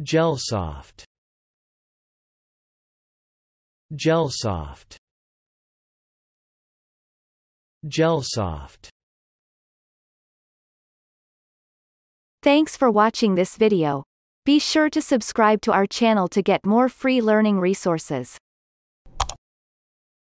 Gelsoft Gelsoft Gelsoft Thanks for watching this video. Be sure to subscribe to our channel to get more free learning resources.